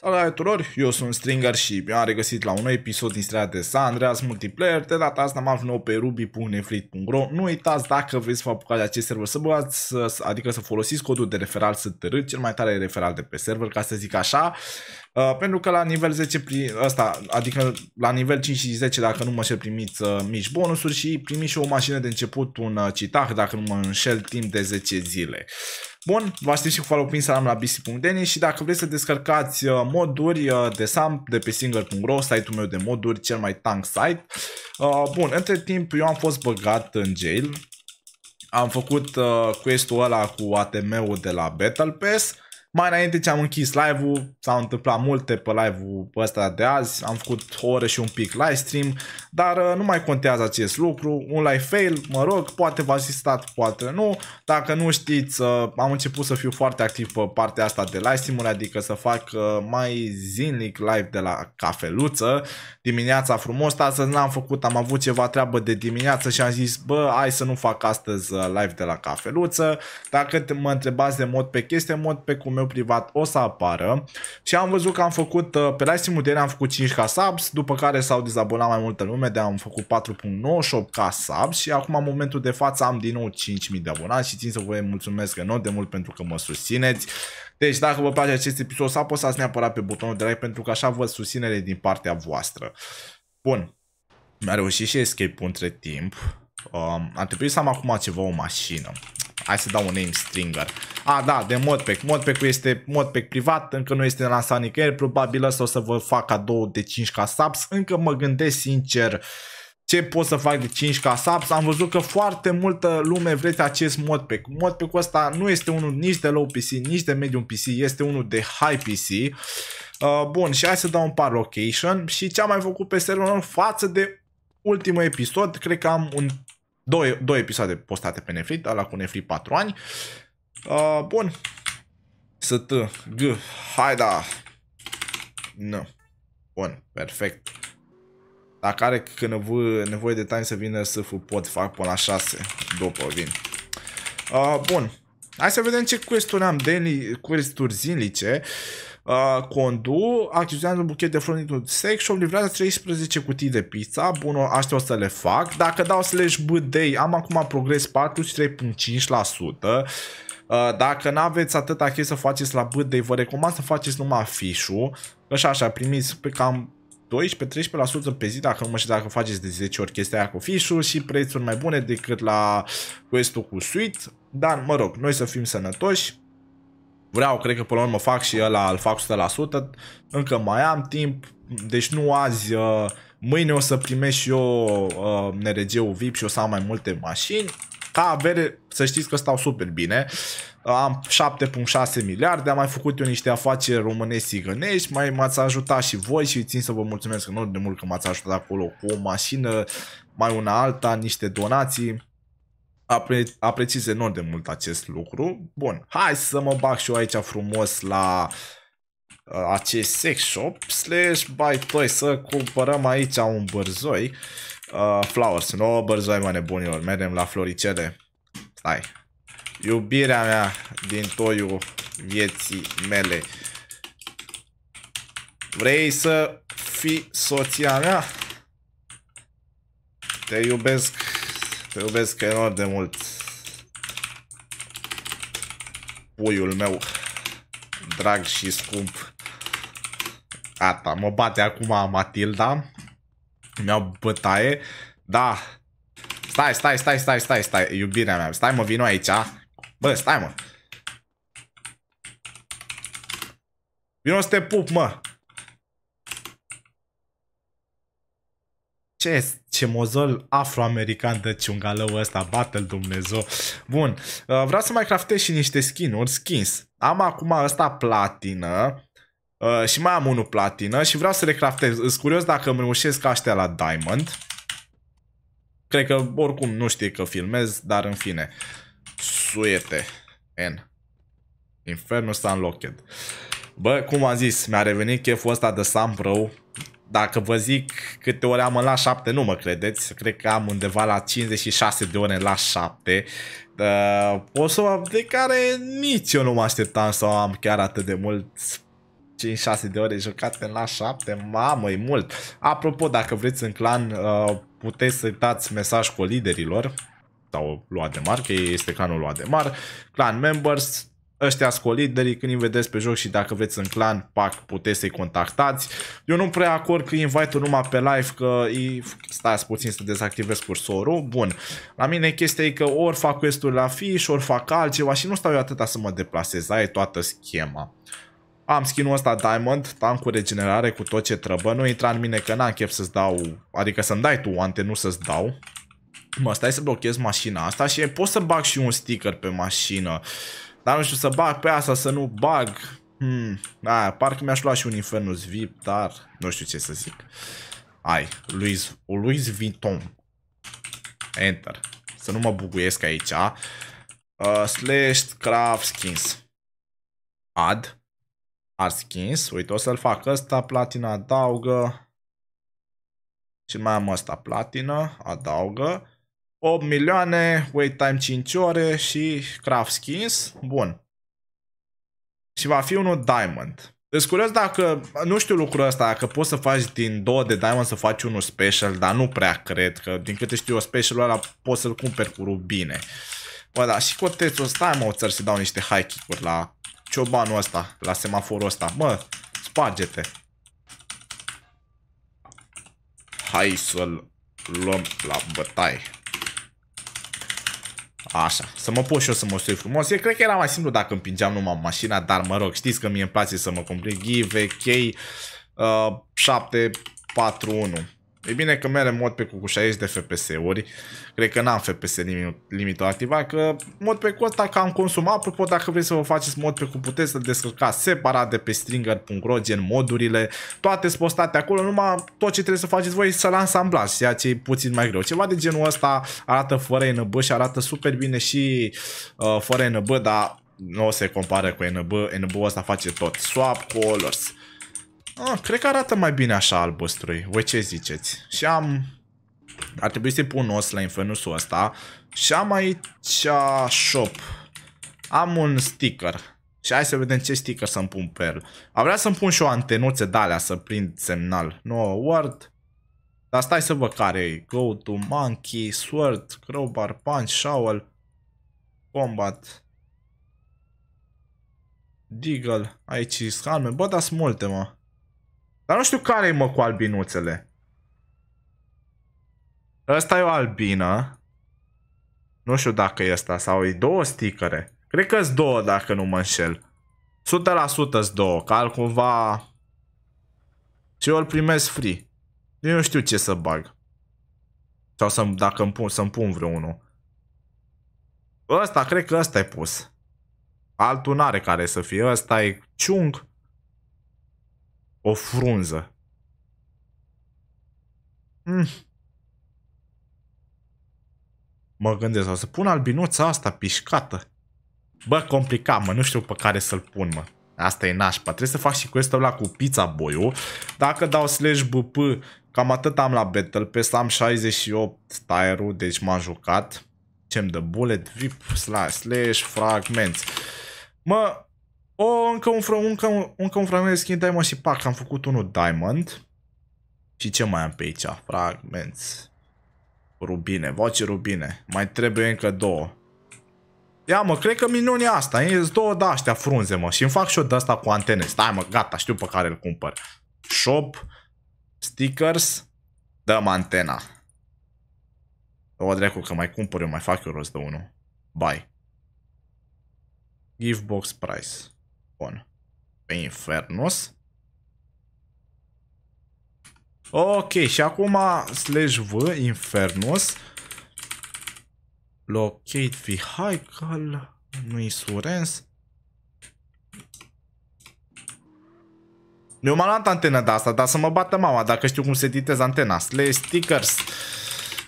Salut tuturor, eu sunt Stringer și am regăsit la un nou episod din strada de San Andreas Multiplayer. De data asta m-am nou pe ruby.neflit.ro Nu uitați dacă vreți să vă apucați de acest server să băgați, adică să folosiți codul de referal să te cel mai tare referal de pe server, ca să zic așa. Uh, pentru că la nivel 10, asta, adică la nivel 5 și 10, dacă nu mă șer primiți uh, mici bonusuri și primiți și o mașină de început, un uh, citah, dacă nu mă înșel, timp de 10 zile. Bun, vă aștept și cu follow pe Instagram la bc.deni și dacă vreți să descărcați uh, moduri uh, de SAMP de pe single.ro, site-ul meu de moduri, cel mai tank site. Uh, bun, între timp eu am fost băgat în jail. Am făcut quest-ul ăla cu ATM-ul de la Battle Pass mai înainte ce am închis live-ul, s-au întâmplat multe pe live-ul ăsta de azi, am făcut o oră și un pic live stream, dar uh, nu mai contează acest lucru, un live fail, mă rog, poate v-a asistat, poate nu, dacă nu știți, uh, am început să fiu foarte activ pe partea asta de live stream adică să fac uh, mai zilnic live de la cafeluță, dimineața frumos, astăzi n-am făcut, am avut ceva treabă de dimineață și am zis, bă, hai să nu fac astăzi live de la cafeluță, dacă mă întrebați de mod pe chestie, mod pe cum meu privat o să apară și am văzut că am făcut, uh, pe live simultane am făcut 5k subs, după care s-au dezabonat mai multă lume, de am făcut 4.98k subs și acum în momentul de față am din nou 5.000 de abonați și țin să vă mulțumesc enorm de mult pentru că mă susțineți. Deci dacă vă place acest episod, să apăsați neapărat pe butonul de like pentru că așa văd susținere din partea voastră. Bun, mi-a reușit și escape între timp. Um, a trebuit să am acum ceva o mașină. Hai să dau un name stringer. A, da, de modpack. Modpack-ul este modpack privat, încă nu este lansat nicăieri. Probabil asta o să vă fac cadou de 5k subs. Încă mă gândesc sincer ce pot să fac de 5k subs. Am văzut că foarte multă lume vrea acest modpack. Modpack-ul ăsta nu este unul nici de low PC, nici de medium PC, este unul de high PC. Uh, bun, și hai să dau un par location și ce am mai făcut pe serverul față de ultimul episod, cred că am un Două, două episoade postate pe Nefrit, ala cu Nefrit 4 ani. Uh, bun. Să t... Uh, g. Hai da. Nu. Bun, perfect. Dacă are că nevo nevoie de time să vină să pot, fac până la 6 după vin. Uh, bun. Hai să vedem ce quest-uri am quest-uri zilnice. Uh, condu achiziționează un buchet de flori dintr-un sex și livrează 13 cutii de pizza. Bun, astea o să le fac. Dacă dau slash bdei, am acum progres 43.5%. Dacă nu aveți atâta chestii să faceți la birthday, vă recomand să faceți numai afișul. Așa, așa, primiți pe cam 12-13% pe zi, dacă nu mă știu dacă faceți de 10 ori chestia aia cu fișul și prețuri mai bune decât la quest cu suite. Dar, mă rog, noi să fim sănătoși vreau, cred că până la urmă fac și ăla, îl fac 100%, încă mai am timp, deci nu azi, uh, mâine o să primești și eu uh, NRG-ul VIP și o să am mai multe mașini, ca da, avere, să știți că stau super bine, am 7.6 miliarde, am mai făcut eu niște afaceri românești gănești, mai m-ați ajutat și voi și țin să vă mulțumesc enorm de mult că m-ați ajutat acolo cu o mașină, mai una alta, niște donații, apre- apreciez enorm de mult acest lucru. Bun, hai să mă bag și eu aici frumos la uh, acest sex shop slash buy toy să cumpărăm aici un bărzoi. Uh, flowers, o bărzoi mă nebunilor, mergem la floricele. Stai, iubirea mea din toiul vieții mele. Vrei să fii soția mea? Te iubesc te iubesc enorm de mult. Puiul meu. Drag și scump. Gata, mă bate acum Matilda. Mi-au bătaie. Da. Stai, stai, stai, stai, stai, stai, iubirea mea. Stai mă, vino aici. Bă, stai mă. Vino să te pup, mă. ce, ce mozol afroamerican de ciungalău ăsta, battle Dumnezeu. Bun, uh, vreau să mai craftez și niște skin-uri, skins. Am acum ăsta platină uh, și mai am unul platină și vreau să le craftez. Sunt curios dacă îmi reușesc astea la diamond. Cred că oricum nu știi că filmez, dar în fine. Suiete. N. Infernul unlocked Bă, cum am zis, mi-a revenit cheful ăsta de sam Sampro dacă vă zic câte ore am în la 7, nu mă credeți. Cred că am undeva la 56 de ore la 7. Uh, o sumă de care nici eu nu mă așteptam să am chiar atât de mult 5-6 de ore jucate la 7, mamă, e mult. Apropo, dacă vreți în clan, uh, puteți să dați mesaj cu liderilor sau luat de mar, că este clanul luat de mar, clan members, ăștia sunt când îi vedeți pe joc și dacă vreți în clan, pac, puteți să-i contactați. Eu nu prea acord că invite-ul numai pe live, că e... stați puțin să dezactivez cursorul. Bun, la mine chestia e că ori fac quest la fiș, ori fac altceva și nu stau eu atâta să mă deplasez, aia e toată schema. Am skin-ul ăsta Diamond, tank cu regenerare, cu tot ce trebuie. Nu intra în mine că n-am chef să-ți dau, adică să-mi dai tu oante, nu să-ți dau. Mă, stai să blochez mașina asta și pot să bag și un sticker pe mașină. Uh, dar nu știu să bag pe asta, să nu bag. Hmm, a, da, parcă mi-aș lua și un Infernus VIP, dar nu știu ce să zic. Ai, Louis, Louis Vuitton. Enter. Să nu mă buguiesc aici. Uh, slash craft skins. Ad. Ad skins. Uite, o să-l fac ăsta. Platina adaugă. Și mai am ăsta. Platină. Adaugă. 8 milioane, wait time 5 ore și craft skins. Bun. Și va fi unul diamond. Deci curios dacă, nu știu lucrul ăsta, dacă poți să faci din două de diamond să faci unul special, dar nu prea cred că din câte știu eu specialul ăla poți să-l cumperi cu rubine. Bă, da, și cotețul ăsta, mă, o țări să dau niște high kick-uri la ciobanul ăsta, la semaforul ăsta. Mă, sparge-te. Hai să-l luăm la bătaie. Așa, să mă pot și eu să mă stui frumos. Eu cred că era mai simplu dacă împingeam numai mașina, dar mă rog, știți că mie îmi place să mă complic. Give, key, uh, 7, 4, 1. E bine că merg mod pe cu 60 de FPS-uri, cred că n-am FPS limit, limitul activat, că mod pe cu ăsta că am consumat, apropo dacă vreți să vă faceți mod pe cu puteți să descărcați separat de pe stringer.ro, gen modurile, toate sunt postate acolo, numai tot ce trebuie să faceți voi să-l ansamblați, ceea ce e puțin mai greu. Ceva de genul ăsta arată fără NB și arată super bine și uh, fără NB, dar nu se compară cu NB, NB ăsta face tot, swap colors, Ah, cred că arată mai bine așa albustrui. Voi ce ziceți? Și am... Ar trebui să-i pun os la infernusul ăsta. Și am aici shop. Am un sticker. Și hai să vedem ce sticker să-mi pun pe el. Am vrea să-mi pun și o antenuță de alea să prind semnal. No word. Dar stai să văd care e. Go to monkey, sword, crowbar, punch, shovel, combat. Deagle, aici scalme. Bă, dar sunt multe, mă. Dar nu știu care e mă cu albinuțele. Ăsta e o albină. Nu știu dacă e asta sau e două sticăre. Cred că sunt două dacă nu mă înșel. 100% sunt două, că altcumva... Și eu îl primesc free. Eu nu știu ce să bag. Sau să dacă îmi pun, să-mi pun vreunul. Ăsta, cred că ăsta e pus. Altul n-are care să fie. Ăsta e ciung. O frunză. Mm. Mă gândesc, o să pun albinuța asta pișcată. Bă, complicat, mă, nu știu pe care să-l pun, mă. Asta e nașpa. Trebuie să fac și quest la cu pizza boiu. Dacă dau slash bp, cam atât am la battle Pe am 68 tire deci m-am jucat. Ce-mi dă bullet, vip, slash, slash, fragments. Mă, o, încă un, fră, încă, un, încă un fragment de skin diamond și pac, am făcut unul diamond. Și ce mai am pe aici? Fragments. Rubine, voce rubine. Mai trebuie încă două. Ia mă, cred că minunea asta. E două de astea frunze, mă. Și îmi fac și o de asta cu antene. Stai mă, gata, știu pe care îl cumpăr. Shop, stickers, dăm antena. O dracu că mai cumpăr eu, mai fac eu rost de unul. Bye. Give box price. Bun. Pe Infernus. Ok, și acum slash V, Infernus. Locate vehicle, nu insurance. Eu m-am luat antena de asta, dar să mă bată mama dacă știu cum se ditez antena. Slash stickers.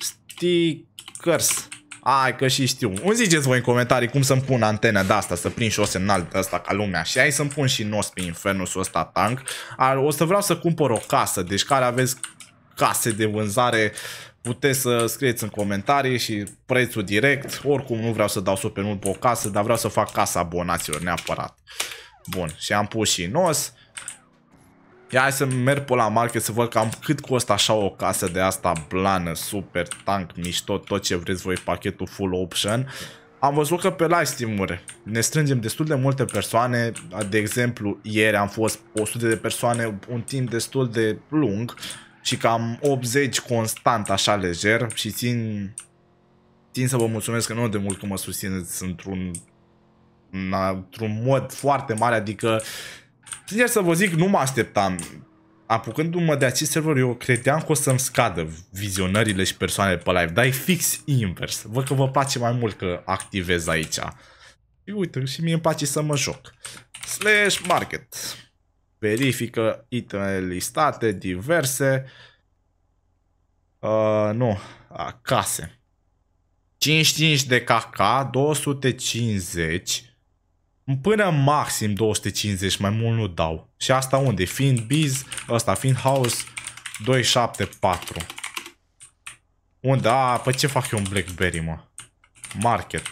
Stickers. Ai că și știu. Îmi ziceți voi în comentarii cum să-mi pun antena de asta, să prind și o semnal de asta ca lumea. Și ai să-mi pun și nos pe infernul ăsta tank. o să vreau să cumpăr o casă, deci care aveți case de vânzare puteți să scrieți în comentarii și prețul direct. Oricum nu vreau să dau super mult pe o casă, dar vreau să fac casa abonaților neapărat. Bun, și am pus și nos. Ia hai să merg pe la market să văd cam cât costă așa o casă de asta blană, super, tank, mișto, tot ce vreți voi, pachetul full option. Am văzut că pe live stream ne strângem destul de multe persoane, de exemplu ieri am fost 100 de persoane, un timp destul de lung și cam 80 constant așa lejer și țin, țin să vă mulțumesc că nu de mult că mă susțineți într-un într-un mod foarte mare, adică uh, Sincer să vă zic, nu mă așteptam. Apucându-mă de acest server, eu credeam că o să-mi scadă vizionările și persoanele pe live, dar e fix invers. Văd că vă place mai mult că activez aici. Și uite, și mie îmi place să mă joc. Slash market. Verifică itemele listate, diverse. Uh, nu, A, case. 55 de KK, 250 până maxim 250, mai mult nu dau. Și asta unde? Fiind biz, ăsta fiind house 274. Unde? A, pe păi ce fac eu un Blackberry, mă? Market.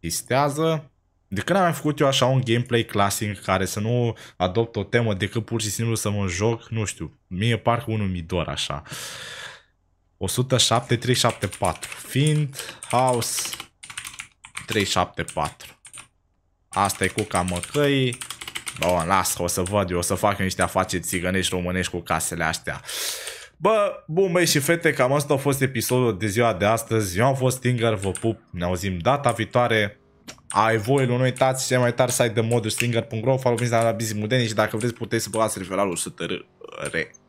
Listează. De când am mai făcut eu așa un gameplay clasic care să nu adopt o temă decât pur și simplu să mă joc, nu știu, mie parcă unul mi dor așa. 107374 fiind house 374 asta e cu camăcăi. Bă, las, o să văd eu, o să fac eu niște afaceri țigănești românești cu casele astea. Bă, bun băi și fete, cam asta a fost episodul de ziua de astăzi. Eu am fost Stinger, vă pup, ne auzim data viitoare. Ai voi, nu uitați, cel mai tare site de modul stinger.ro, follow la Bizi Mudeni și dacă vreți puteți să băgați referalul 100 r.